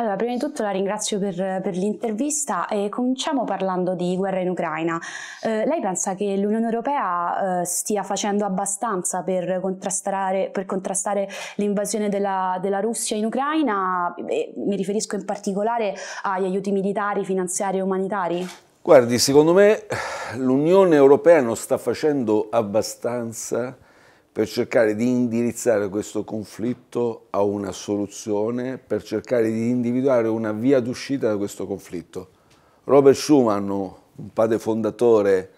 Allora, prima di tutto la ringrazio per, per l'intervista e cominciamo parlando di guerra in Ucraina. Eh, lei pensa che l'Unione Europea eh, stia facendo abbastanza per contrastare, per contrastare l'invasione della, della, Russia in Ucraina? E mi riferisco in particolare agli aiuti militari, finanziari e umanitari? Guardi, secondo me l'Unione Europea non sta facendo abbastanza per cercare di indirizzare questo conflitto a una soluzione, per cercare di individuare una via d'uscita da questo conflitto. Robert Schuman, un padre fondatore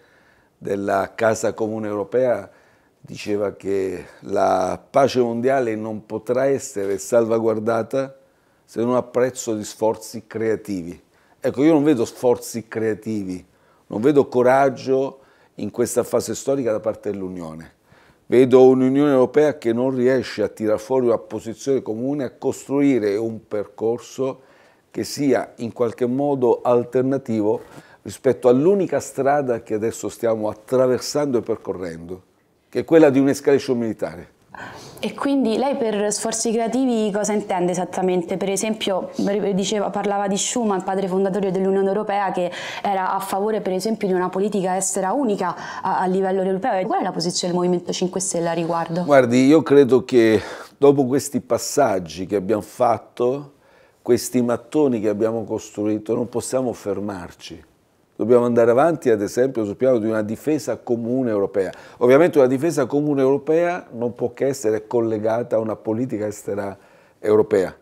della Casa Comune Europea, diceva che la pace mondiale non potrà essere salvaguardata se non a prezzo di sforzi creativi. Ecco, io non vedo sforzi creativi, non vedo coraggio in questa fase storica da parte dell'Unione Vedo un'Unione Europea che non riesce a tirar fuori una posizione comune, a costruire un percorso che sia in qualche modo alternativo rispetto all'unica strada che adesso stiamo attraversando e percorrendo, che è quella di un'escalation militare. E quindi lei per sforzi creativi cosa intende esattamente? Per esempio diceva, parlava di Schuman, padre fondatore dell'Unione Europea, che era a favore per esempio di una politica estera unica a, a livello europeo. Qual è la posizione del Movimento 5 Stelle a riguardo? Guardi, io credo che dopo questi passaggi che abbiamo fatto, questi mattoni che abbiamo costruito, non possiamo fermarci Dobbiamo andare avanti, ad esempio, sul piano di una difesa comune europea. Ovviamente una difesa comune europea non può che essere collegata a una politica estera europea.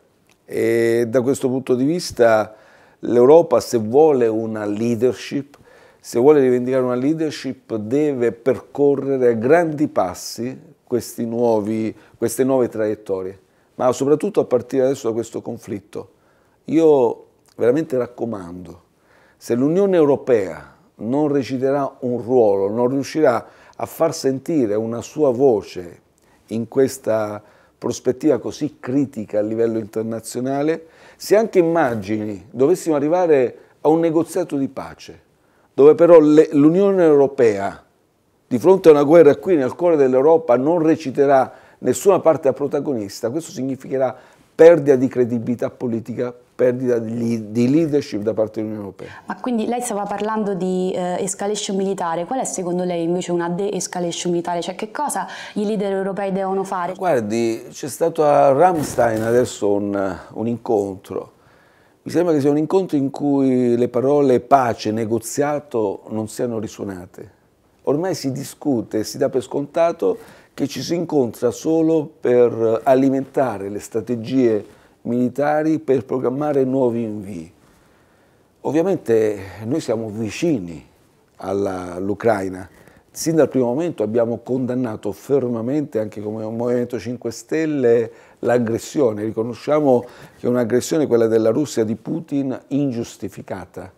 E da questo punto di vista l'Europa, se vuole una leadership, se vuole rivendicare una leadership, deve percorrere a grandi passi nuovi, queste nuove traiettorie, ma soprattutto a partire adesso da questo conflitto. Io veramente raccomando se l'Unione Europea non reciterà un ruolo, non riuscirà a far sentire una sua voce in questa prospettiva così critica a livello internazionale, se anche immagini dovessimo arrivare a un negoziato di pace, dove però l'Unione Europea, di fronte a una guerra qui nel cuore dell'Europa, non reciterà nessuna parte da protagonista, questo significherà perdita di credibilità politica perdita di, leadership da parte dell'Unione Europea. Ma quindi lei stava parlando di eh, escalation militare, qual è secondo lei invece una de-escalation militare? Cioè che cosa i leader europei devono fare? Guardi, c'è stato a Ramstein adesso un, un incontro, mi sembra che sia un incontro in cui le parole pace, negoziato non siano risuonate. Ormai si discute, si dà per scontato che ci si incontra solo per alimentare le strategie militari per programmare nuovi invii. Ovviamente noi siamo vicini all'Ucraina, sin dal primo momento abbiamo condannato fermamente, anche come Movimento 5 Stelle, l'aggressione. Riconosciamo che è un'aggressione, quella della Russia di Putin, ingiustificata,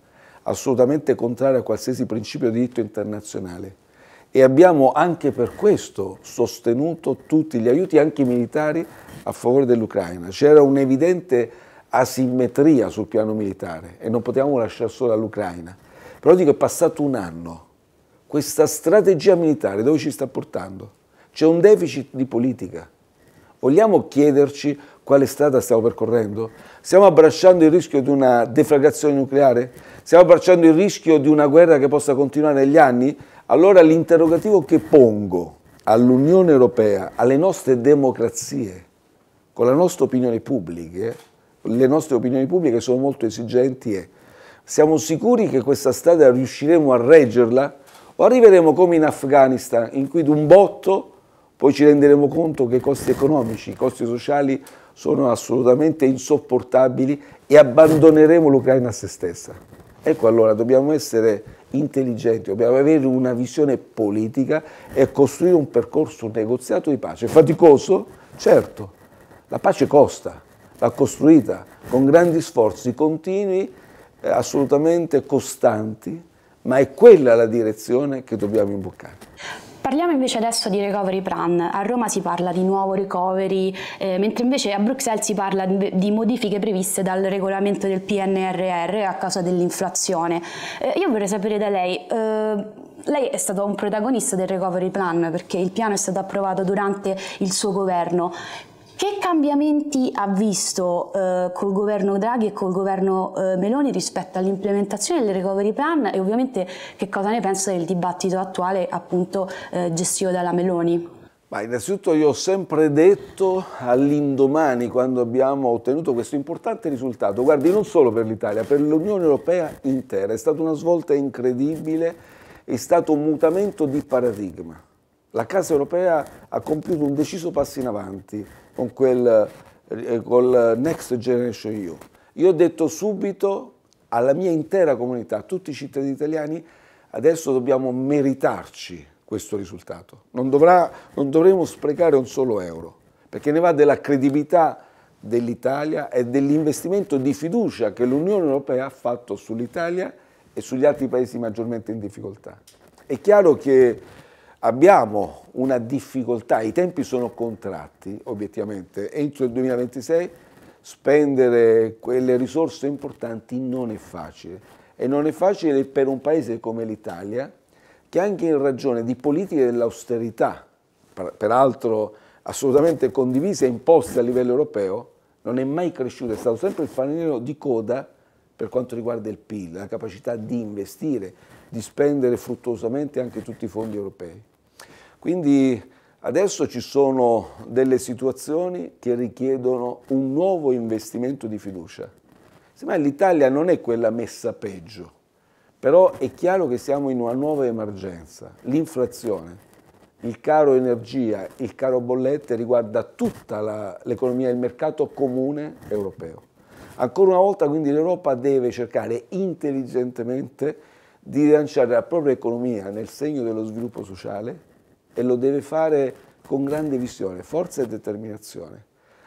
assolutamente contraria a qualsiasi principio di diritto internazionale e abbiamo anche per questo sostenuto tutti gli aiuti, anche militari, a favore dell'Ucraina. C'era un'evidente asimmetria sul piano militare e non potevamo lasciare sola l'Ucraina. Però dico, è passato un anno. Questa strategia militare dove ci sta portando? C'è un deficit di politica. Vogliamo chiederci quale strada stiamo percorrendo? Stiamo abbracciando il rischio di una deflagrazione nucleare? Stiamo abbracciando il rischio di una guerra che possa continuare negli anni? Allora l'interrogativo che pongo all'Unione Europea, alle nostre democrazie, con la nostra opinione pubblica, le nostre opinioni pubbliche sono molto esigenti e siamo sicuri che questa strada riusciremo a reggerla o arriveremo come in Afghanistan in cui d'un botto poi ci renderemo conto che i costi economici, i costi sociali sono assolutamente insopportabili e abbandoneremo l'Ucraina a se stessa. Ecco allora, dobbiamo essere intelligenti, dobbiamo avere una visione politica e costruire un percorso un negoziato di pace. Faticoso? Certo, la pace costa, va costruita con grandi sforzi continui, eh, assolutamente costanti, ma è quella la direzione che dobbiamo imboccare. Parliamo invece adesso di recovery plan. A Roma si parla di nuovo recovery, eh, mentre invece a Bruxelles si parla di modifiche previste dal regolamento del PNRR a causa dell'inflazione. Eh, io vorrei sapere da lei, eh, lei è stato un protagonista del recovery plan perché il piano è stato approvato durante il suo governo. Che cambiamenti ha visto eh, col governo Draghi e col governo eh, Meloni rispetto all'implementazione del recovery plan e ovviamente che cosa ne pensa del dibattito attuale appunto eh, gestito dalla Meloni? Ma innanzitutto io ho sempre detto all'indomani quando abbiamo ottenuto questo importante risultato, guardi non solo per l'Italia, per l'Unione Europea intera, è stata una svolta incredibile, è stato un mutamento di paradigma. La Casa europea ha compiuto un deciso passo in avanti con quel eh, Next Generation EU. Io ho detto subito alla mia intera comunità, a tutti i cittadini italiani, adesso dobbiamo meritarci questo risultato. Non, dovrà, non dovremo sprecare un solo euro, perché ne va della credibilità dell'Italia e dell'investimento di fiducia che l'Unione Europea ha fatto sull'Italia e sugli altri paesi maggiormente in difficoltà. È chiaro che abbiamo una difficoltà, i tempi sono contratti obiettivamente, entro il 2026 spendere quelle risorse importanti non è facile e non è facile per un paese come l'Italia che anche in ragione di politiche dell'austerità, peraltro assolutamente condivise e imposte a livello europeo, non è mai cresciuto, è stato sempre il fanalino di coda per quanto riguarda il PIL, la capacità di investire, di spendere fruttuosamente anche tutti i fondi europei. Quindi adesso ci sono delle situazioni che richiedono un nuovo investimento di fiducia. Semmai l'Italia non è quella messa peggio, però è chiaro che siamo in una nuova emergenza, l'inflazione. Il caro energia, il caro bollette riguarda tutta l'economia e il mercato comune europeo. Ancora una volta quindi l'Europa deve cercare intelligentemente di rilanciare la propria economia nel segno dello sviluppo sociale e lo deve fare con grande visione, forza e determinazione.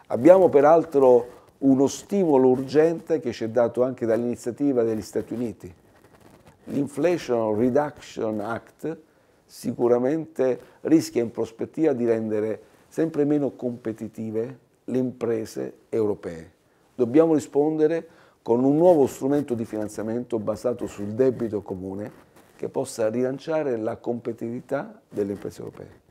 Abbiamo peraltro uno stimolo urgente che ci è dato anche dall'iniziativa degli Stati Uniti. L'Inflation Reduction Act sicuramente rischia in prospettiva di rendere sempre meno competitive le imprese europee. Dobbiamo rispondere con un nuovo strumento di finanziamento basato sul debito comune che possa rilanciare la competitività delle imprese europee.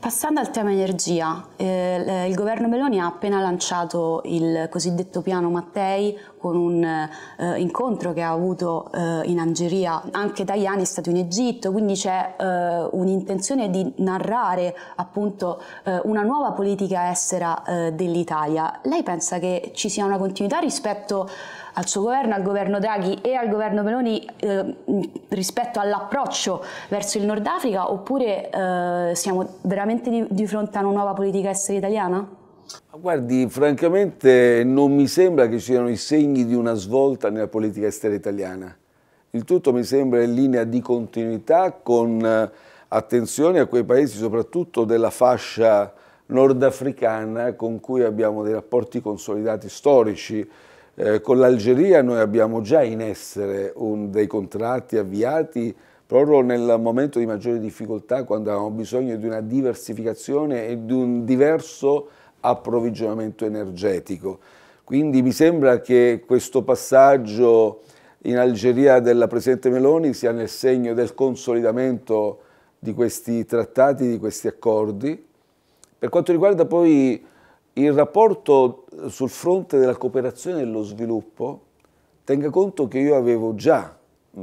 Passando al tema energia, eh, il governo Meloni ha appena lanciato il cosiddetto piano Mattei con un eh, incontro che ha avuto eh, in Algeria anche italiani, stato in Egitto, quindi c'è eh, un'intenzione di narrare appunto eh, una nuova politica estera eh, dell'Italia. Lei pensa che ci sia una continuità rispetto a al suo governo, al governo Draghi e al governo Meloni eh, rispetto all'approccio verso il Nord Africa oppure eh, siamo veramente di, di fronte a una nuova politica estera italiana? Guardi, francamente non mi sembra che ci siano i segni di una svolta nella politica estera italiana. Il tutto mi sembra in linea di continuità con eh, attenzione a quei paesi, soprattutto della fascia nordafricana, con cui abbiamo dei rapporti consolidati storici. Eh, con l'Algeria noi abbiamo già in essere un, dei contratti avviati proprio nel momento di maggiore difficoltà quando avevamo bisogno di una diversificazione e di un diverso approvvigionamento energetico. Quindi mi sembra che questo passaggio in Algeria della Presidente Meloni sia nel segno del consolidamento di questi trattati, di questi accordi. Per quanto riguarda poi il rapporto sul fronte della cooperazione e dello sviluppo tenga conto che io avevo già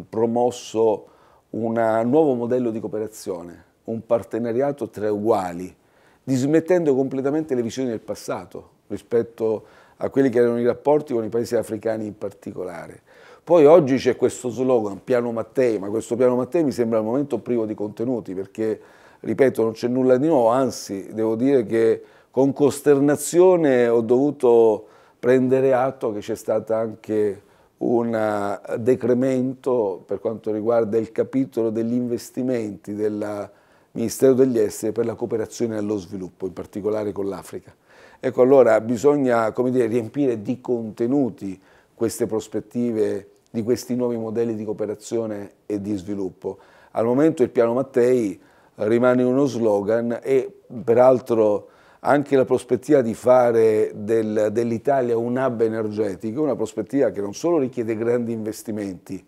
promosso un nuovo modello di cooperazione, un partenariato tra uguali, dismettendo completamente le visioni del passato rispetto a quelli che erano i rapporti con i paesi africani in particolare. Poi oggi c'è questo slogan, Piano Mattei, ma questo Piano Mattei mi sembra al momento privo di contenuti perché, ripeto, non c'è nulla di nuovo, anzi devo dire che con costernazione ho dovuto prendere atto che c'è stato anche un decremento per quanto riguarda il capitolo degli investimenti del Ministero degli Esteri per la cooperazione allo sviluppo, in particolare con l'Africa. Ecco allora bisogna dire, riempire di contenuti queste prospettive di questi nuovi modelli di cooperazione e di sviluppo. Al momento il piano Mattei rimane uno slogan e peraltro anche la prospettiva di fare del, dell'Italia un hub energetico, una prospettiva che non solo richiede grandi investimenti,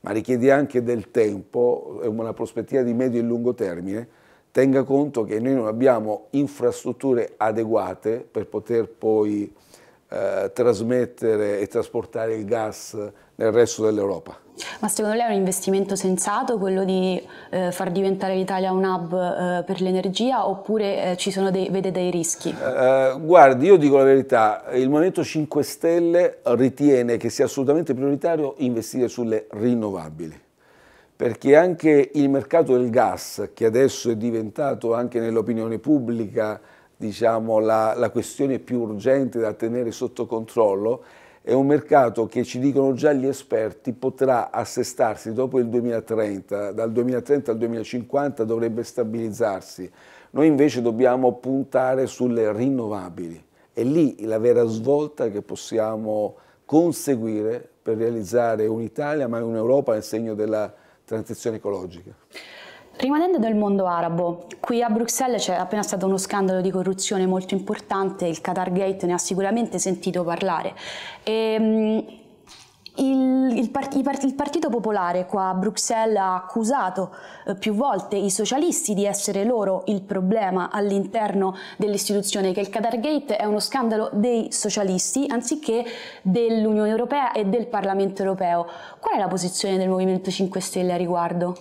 ma richiede anche del tempo, è una prospettiva di medio e lungo termine, tenga conto che noi non abbiamo infrastrutture adeguate per poter poi eh, trasmettere e trasportare il gas nel resto dell'Europa. Ma secondo lei è un investimento sensato quello di eh, far diventare l'Italia un hub eh, per l'energia oppure eh, ci sono dei, vede dei rischi? Eh, guardi, io dico la verità, il Movimento 5 Stelle ritiene che sia assolutamente prioritario investire sulle rinnovabili perché anche il mercato del gas, che adesso è diventato anche nell'opinione pubblica diciamo, la, la questione più urgente da tenere sotto controllo, è un mercato che ci dicono già gli esperti potrà assestarsi dopo il 2030, dal 2030 al 2050 dovrebbe stabilizzarsi. Noi invece dobbiamo puntare sulle rinnovabili. È lì la vera svolta che possiamo conseguire per realizzare un'Italia ma un'Europa nel segno della transizione ecologica. Rimanendo nel mondo arabo, qui a Bruxelles c'è appena stato uno scandalo di corruzione molto importante, il Qatar Gate ne ha sicuramente sentito parlare. E, ehm, il, il, part, il, Partito Popolare qua a Bruxelles ha accusato eh, più volte i socialisti di essere loro il problema all'interno dell'istituzione, che il Qatar Gate è uno scandalo dei socialisti anziché dell'Unione Europea e del Parlamento Europeo. Qual è la posizione del Movimento 5 Stelle a riguardo?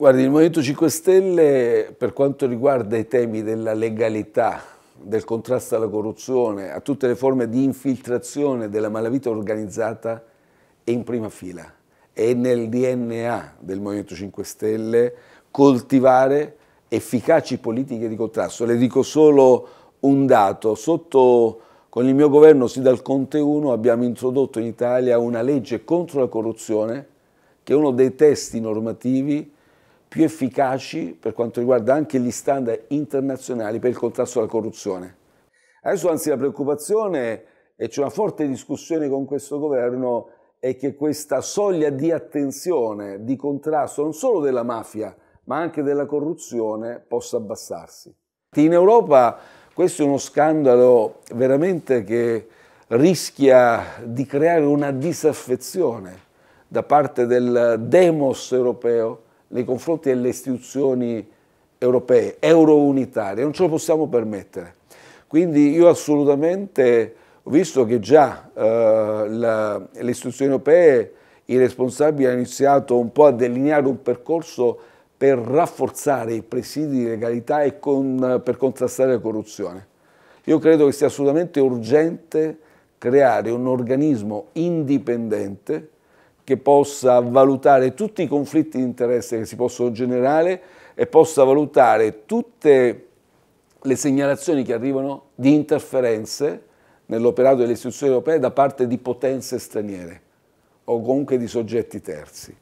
Guardi, il Movimento 5 Stelle per quanto riguarda i temi della legalità, del contrasto alla corruzione, a tutte le forme di infiltrazione della malavita organizzata è in prima fila. È nel DNA del Movimento 5 Stelle coltivare efficaci politiche di contrasto. Le dico solo un dato, sotto con il mio governo, sì dal Conte 1, abbiamo introdotto in Italia una legge contro la corruzione che è uno dei testi normativi più efficaci per quanto riguarda anche gli standard internazionali per il contrasto alla corruzione. Adesso anzi la preoccupazione, e c'è una forte discussione con questo governo, è che questa soglia di attenzione, di contrasto non solo della mafia, ma anche della corruzione possa abbassarsi. In Europa questo è uno scandalo veramente che rischia di creare una disaffezione da parte del demos europeo nei confronti delle istituzioni europee, eurounitarie, non ce lo possiamo permettere. Quindi io assolutamente ho visto che già eh, la, le istituzioni europee, i responsabili hanno iniziato un po' a delineare un percorso per rafforzare i presidi di legalità e con, per contrastare la corruzione. Io credo che sia assolutamente urgente creare un organismo indipendente che possa valutare tutti i conflitti di interesse che si possono generare e possa valutare tutte le segnalazioni che arrivano di interferenze nell'operato delle istituzioni europee da parte di potenze straniere o comunque di soggetti terzi.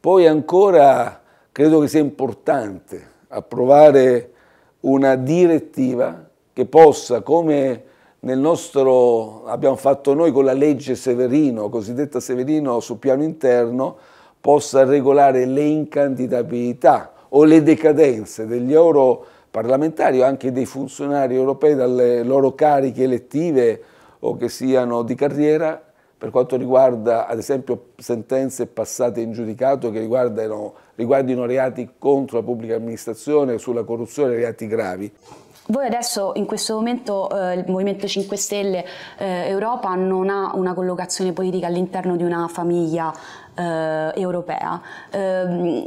Poi ancora credo che sia importante approvare una direttiva che possa, come nel nostro, abbiamo fatto noi con la legge Severino, cosiddetta Severino sul piano interno, possa regolare le incandidabilità o le decadenze degli euro parlamentari o anche dei funzionari europei dalle loro cariche elettive o che siano di carriera per quanto riguarda ad esempio sentenze passate in giudicato che riguardino, reati contro la pubblica amministrazione, sulla corruzione e reati gravi. Voi adesso in questo momento eh, il Movimento 5 Stelle eh, Europa non ha una collocazione politica all'interno di una famiglia eh, europea. Ehm,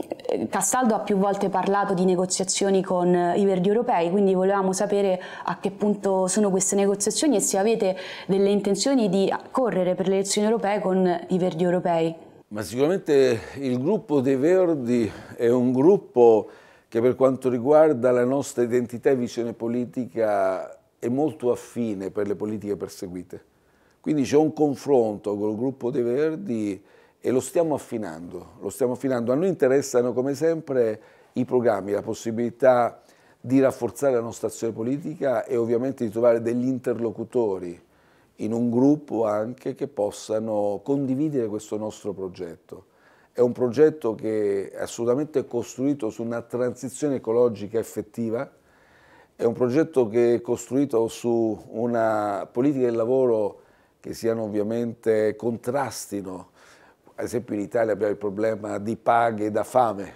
Castaldo ha più volte parlato di negoziazioni con eh, i Verdi europei, quindi volevamo sapere a che punto sono queste negoziazioni e se avete delle intenzioni di correre per le elezioni europee con i Verdi europei. Ma sicuramente il gruppo dei Verdi è un gruppo che per quanto riguarda la nostra identità e visione politica è molto affine per le politiche perseguite. Quindi c'è un confronto col gruppo dei Verdi e lo stiamo affinando, lo stiamo affinando. A noi interessano come sempre i programmi, la possibilità di rafforzare la nostra azione politica e ovviamente di trovare degli interlocutori in un gruppo anche che possano condividere questo nostro progetto è un progetto che è assolutamente costruito su una transizione ecologica effettiva, è un progetto che è costruito su una politica del lavoro che siano ovviamente contrastino. Ad esempio in Italia abbiamo il problema di paghe da fame,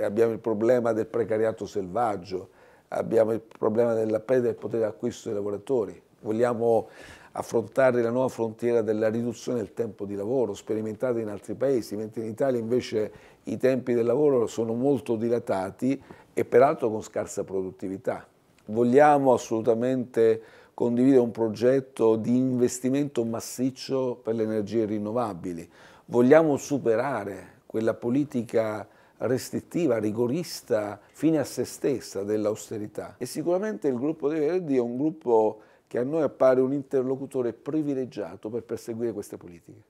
abbiamo il problema del precariato selvaggio, abbiamo il problema della perdita del potere d'acquisto dei lavoratori. Vogliamo affrontare la nuova frontiera della riduzione del tempo di lavoro sperimentata in altri paesi, mentre in Italia invece i tempi del lavoro sono molto dilatati e peraltro con scarsa produttività. Vogliamo assolutamente condividere un progetto di investimento massiccio per le energie rinnovabili. Vogliamo superare quella politica restrittiva, rigorista, fine a se stessa dell'austerità. E sicuramente il gruppo dei Verdi è un gruppo che a noi appare un interlocutore privilegiato per perseguire queste politiche.